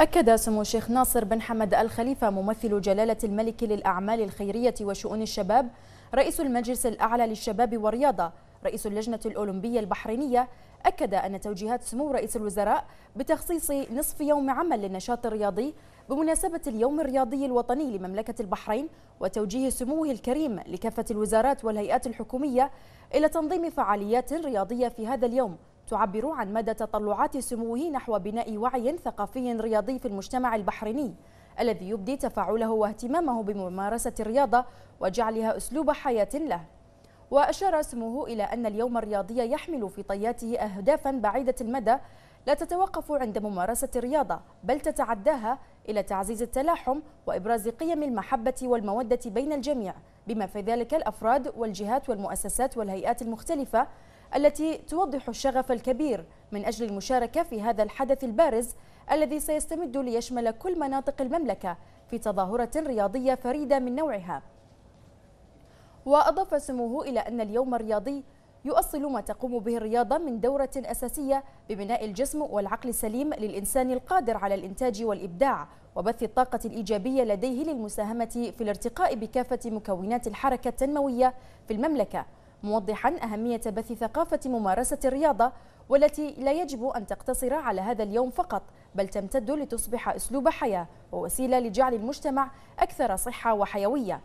أكد سمو الشيخ ناصر بن حمد الخليفة ممثل جلالة الملك للأعمال الخيرية وشؤون الشباب رئيس المجلس الأعلى للشباب والرياضة رئيس اللجنة الأولمبية البحرينية أكد أن توجيهات سمو رئيس الوزراء بتخصيص نصف يوم عمل للنشاط الرياضي بمناسبة اليوم الرياضي الوطني لمملكة البحرين وتوجيه سموه الكريم لكافة الوزارات والهيئات الحكومية إلى تنظيم فعاليات رياضية في هذا اليوم تعبر عن مدى تطلعات سموه نحو بناء وعي ثقافي رياضي في المجتمع البحريني الذي يبدي تفاعله واهتمامه بممارسة الرياضة وجعلها أسلوب حياة له وأشار سموه إلى أن اليوم الرياضي يحمل في طياته أهدافا بعيدة المدى لا تتوقف عند ممارسة الرياضة بل تتعداها إلى تعزيز التلاحم وإبراز قيم المحبة والمودة بين الجميع بما في ذلك الأفراد والجهات والمؤسسات والهيئات المختلفة التي توضح الشغف الكبير من أجل المشاركة في هذا الحدث البارز الذي سيستمد ليشمل كل مناطق المملكة في تظاهرة رياضية فريدة من نوعها وأضاف سموه إلى أن اليوم الرياضي يؤصل ما تقوم به الرياضة من دورة أساسية ببناء الجسم والعقل السليم للإنسان القادر على الإنتاج والإبداع وبث الطاقة الإيجابية لديه للمساهمة في الارتقاء بكافة مكونات الحركة التنموية في المملكة موضحا أهمية بث ثقافة ممارسة الرياضة والتي لا يجب أن تقتصر على هذا اليوم فقط بل تمتد لتصبح أسلوب حياة ووسيلة لجعل المجتمع أكثر صحة وحيوية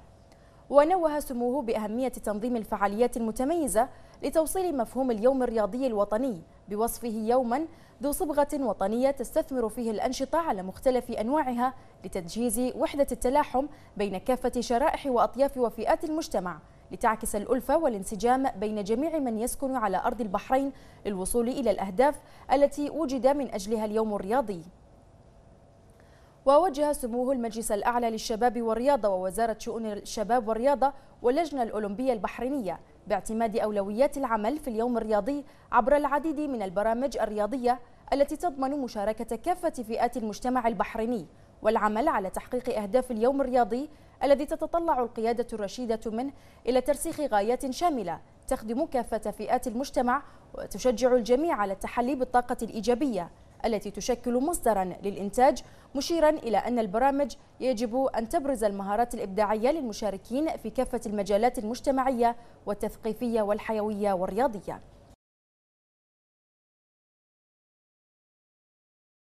ونوه سموه بأهمية تنظيم الفعاليات المتميزة لتوصيل مفهوم اليوم الرياضي الوطني بوصفه يوما ذو صبغة وطنية تستثمر فيه الأنشطة على مختلف أنواعها لتجهيز وحدة التلاحم بين كافة شرائح وأطياف وفئات المجتمع لتعكس الألفة والانسجام بين جميع من يسكن على أرض البحرين للوصول إلى الأهداف التي وجد من أجلها اليوم الرياضي ووجه سموه المجلس الأعلى للشباب والرياضة ووزارة شؤون الشباب والرياضة واللجنة الأولمبية البحرينية باعتماد أولويات العمل في اليوم الرياضي عبر العديد من البرامج الرياضية التي تضمن مشاركة كافة فئات المجتمع البحريني والعمل على تحقيق أهداف اليوم الرياضي الذي تتطلع القيادة الرشيدة منه إلى ترسيخ غايات شاملة تخدم كافة فئات المجتمع وتشجع الجميع على التحلي بالطاقة الإيجابية التي تشكل مصدرا للإنتاج مشيرا إلى أن البرامج يجب أن تبرز المهارات الإبداعية للمشاركين في كافة المجالات المجتمعية والتثقيفية والحيوية والرياضية